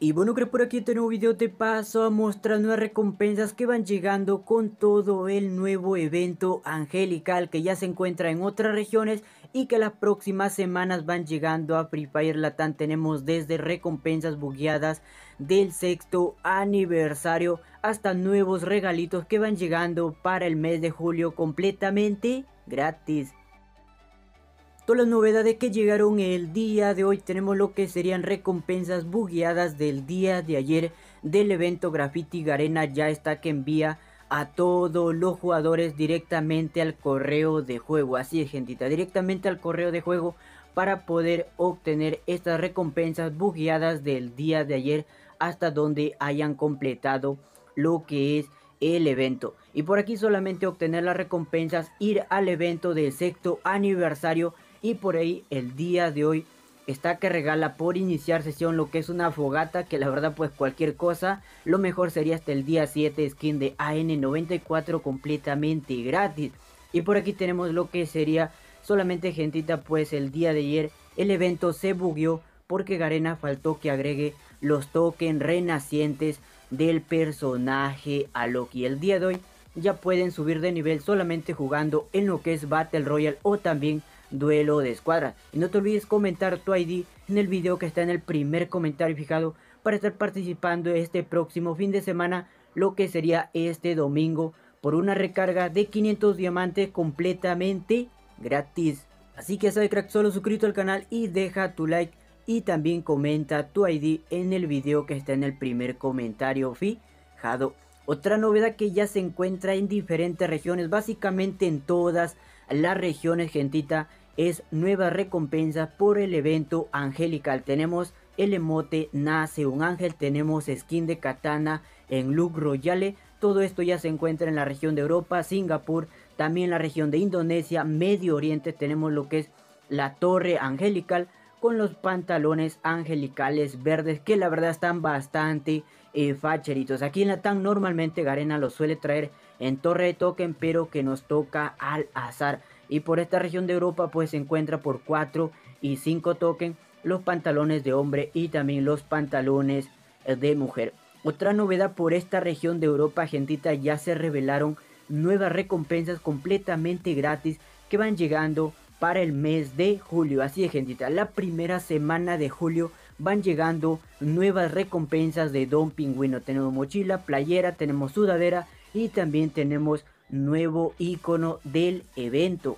Y bueno, creo por aquí este nuevo video te paso a mostrar nuevas recompensas que van llegando con todo el nuevo evento angelical que ya se encuentra en otras regiones y que las próximas semanas van llegando a Free Fire Latam. Tenemos desde recompensas bugueadas del sexto aniversario hasta nuevos regalitos que van llegando para el mes de julio completamente gratis. Todas las novedades que llegaron el día de hoy tenemos lo que serían recompensas bugueadas del día de ayer del evento Graffiti Garena ya está que envía a todos los jugadores directamente al correo de juego. Así es, gentita, directamente al correo de juego para poder obtener estas recompensas bugueadas del día de ayer hasta donde hayan completado lo que es el evento. Y por aquí solamente obtener las recompensas, ir al evento del sexto aniversario y por ahí el día de hoy está que regala por iniciar sesión lo que es una fogata, que la verdad pues cualquier cosa, lo mejor sería hasta el día 7 skin de AN94 completamente gratis. Y por aquí tenemos lo que sería solamente gentita pues el día de ayer el evento se bugueó porque Garena faltó que agregue los tokens renacientes del personaje a Loki. El día de hoy ya pueden subir de nivel solamente jugando en lo que es Battle Royale o también duelo de escuadra Y no te olvides comentar tu ID en el video que está en el primer comentario fijado para estar participando este próximo fin de semana, lo que sería este domingo, por una recarga de 500 diamantes completamente gratis. Así que sabe crack, solo suscríbete al canal y deja tu like y también comenta tu ID en el video que está en el primer comentario fijado. Otra novedad que ya se encuentra en diferentes regiones, básicamente en todas la región gentita es nueva recompensa por el evento angelical. Tenemos el emote nace un ángel, tenemos skin de katana en look royale. Todo esto ya se encuentra en la región de Europa, Singapur, también la región de Indonesia, Medio Oriente. Tenemos lo que es la torre angelical con los pantalones angelicales verdes que la verdad están bastante y facheritos. Aquí en la TAN normalmente Garena lo suele traer en torre de token, pero que nos toca al azar. Y por esta región de Europa pues se encuentra por 4 y 5 token los pantalones de hombre y también los pantalones de mujer. Otra novedad por esta región de Europa, gentita, ya se revelaron nuevas recompensas completamente gratis que van llegando para el mes de julio. Así es, gentita, la primera semana de julio van llegando nuevas recompensas de Don Pingüino. Tenemos mochila, playera, tenemos sudadera y también tenemos nuevo icono del evento.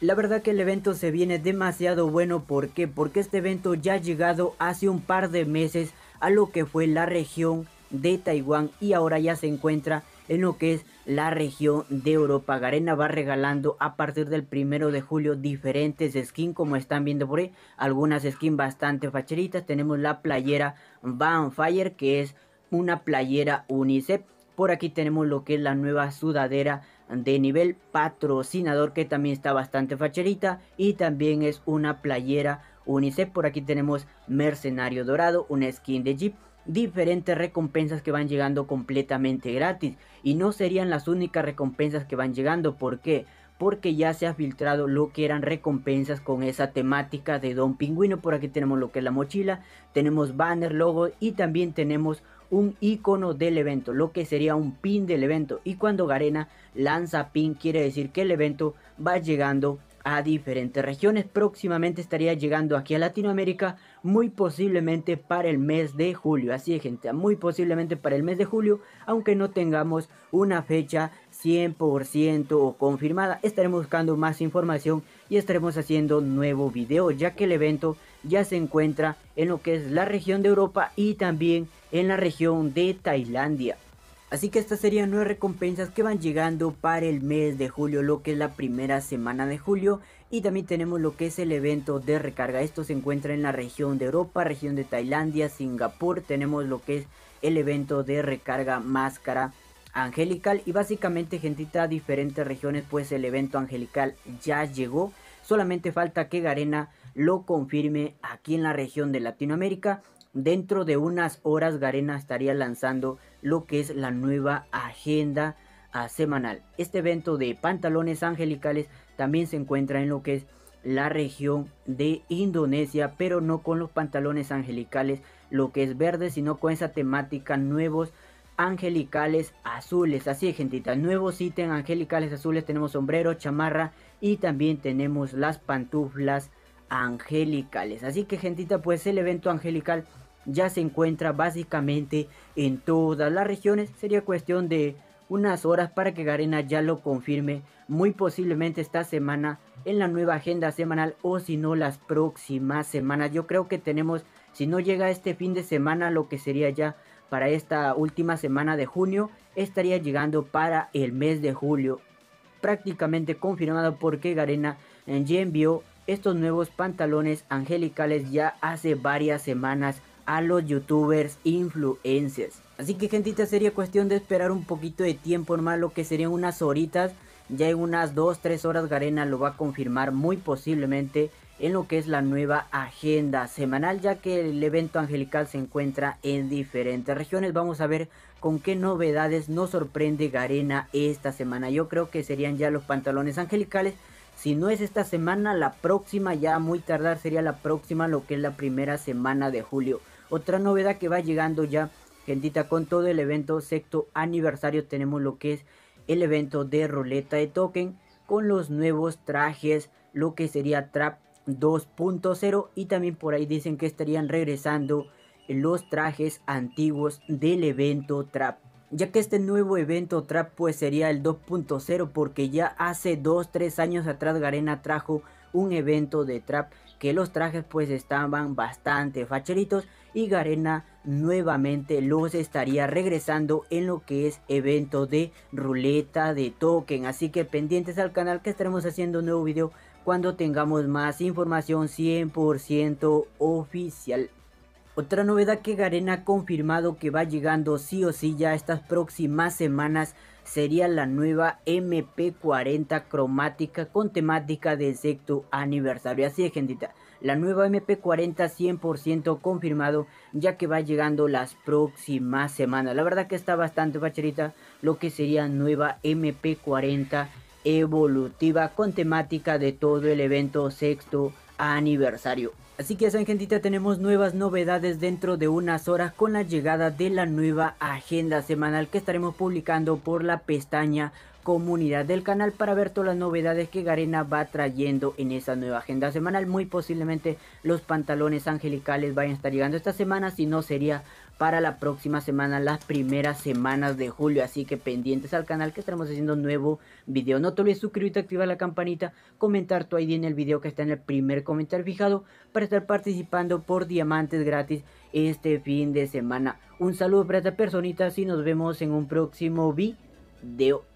La verdad que el evento se viene demasiado bueno, ¿por qué? Porque este evento ya ha llegado hace un par de meses a lo que fue la región de Taiwán y ahora ya se encuentra en lo que es la región de Europa. Garena va regalando a partir del primero de julio diferentes skins, como están viendo por ahí. Algunas skins bastante facheritas. Tenemos la playera Vanfire. que es una playera UNICEF. Por aquí tenemos lo que es la nueva sudadera de nivel patrocinador, que también está bastante facherita. Y también es una playera UNICEF. Por aquí tenemos Mercenario Dorado, una skin de Jeep diferentes recompensas que van llegando completamente gratis. Y no serían las únicas recompensas que van llegando. ¿Por Porque ya se ha filtrado lo que eran recompensas con esa temática de Don Pingüino. Por aquí tenemos lo que es la mochila, tenemos banner, logo y también tenemos un icono del evento, lo que sería un pin del evento. Y cuando Garena lanza pin, quiere decir que el evento va llegando a diferentes regiones. Próximamente estaría llegando aquí a Latinoamérica, muy posiblemente para el mes de julio. Así es, gente, muy posiblemente para el mes de julio, aunque no tengamos una fecha 100% confirmada. Estaremos buscando más información y estaremos haciendo nuevo video, ya que el evento ya se encuentra en lo que es la región de Europa y también en la región de Tailandia. Así que estas serían nueve recompensas que van llegando para el mes de julio, lo que es la primera semana de julio. Y también tenemos lo que es el evento de recarga. Esto se encuentra en la región de Europa, región de Tailandia, Singapur. Tenemos lo que es el evento de recarga máscara angelical. Y básicamente, gentita, diferentes regiones, pues el evento angelical ya llegó. Solamente falta que Garena lo confirme aquí en la región de Latinoamérica Dentro de unas horas Garena estaría lanzando lo que es la nueva agenda ah, semanal. Este evento de pantalones angelicales también se encuentra en lo que es la región de Indonesia, pero no con los pantalones angelicales, lo que es verde, sino con esa temática nuevos angelicales azules. Así es, gentita, nuevos ítems angelicales azules. Tenemos sombrero, chamarra y también tenemos las pantuflas angelicales. Así que, gentita, pues el evento angelical ya se encuentra básicamente en todas las regiones. Sería cuestión de unas horas para que Garena ya lo confirme, muy posiblemente esta semana en la nueva agenda semanal o si no las próximas semanas. Yo creo que tenemos, si no llega este fin de semana, lo que sería ya para esta última semana de junio, estaría llegando para el mes de julio. Prácticamente confirmado porque Garena eh, ya envió estos nuevos pantalones angelicales ya hace varias semanas a los youtubers influencers. Así que gentita sería cuestión de esperar un poquito de tiempo normal, lo que serían unas horitas. Ya en unas 2-3 horas Garena lo va a confirmar muy posiblemente en lo que es la nueva agenda semanal, ya que el evento angelical se encuentra en diferentes regiones. Vamos a ver con qué novedades nos sorprende Garena esta semana. Yo creo que serían ya los pantalones angelicales. Si no es esta semana, la próxima, ya muy tardar sería la próxima, lo que es la primera semana de julio. Otra novedad que va llegando ya, gentita, con todo el evento sexto aniversario tenemos lo que es el evento de ruleta de token con los nuevos trajes, lo que sería Trap 2.0 y también por ahí dicen que estarían regresando los trajes antiguos del evento Trap. Ya que este nuevo evento Trap pues sería el 2.0 porque ya hace 2-3 años atrás Garena trajo un evento de trap que los trajes pues estaban bastante facheritos y Garena nuevamente los estaría regresando en lo que es evento de ruleta de token. Así que pendientes al canal que estaremos haciendo un nuevo video cuando tengamos más información 100% oficial. Otra novedad que Garena ha confirmado que va llegando sí o sí ya estas próximas semanas sería la nueva MP40 cromática con temática del sexto aniversario. Así es, gentita. La nueva MP40 100% confirmado ya que va llegando las próximas semanas. La verdad que está bastante facherita lo que sería nueva MP40 evolutiva con temática de todo el evento sexto aniversario. Así que ya saben gentita, tenemos nuevas novedades dentro de unas horas con la llegada de la nueva agenda semanal que estaremos publicando por la pestaña comunidad del canal para ver todas las novedades que Garena va trayendo en esa nueva agenda semanal. Muy posiblemente los pantalones angelicales vayan a estar llegando esta semana, si no sería para la próxima semana, las primeras semanas de julio. Así que pendientes al canal que estaremos haciendo un nuevo video. No te olvides suscribirte, activar la campanita, comentar tu ID en el video que está en el primer comentario fijado para estar participando por diamantes gratis este fin de semana. Un saludo para esta personita, y nos vemos en un próximo video.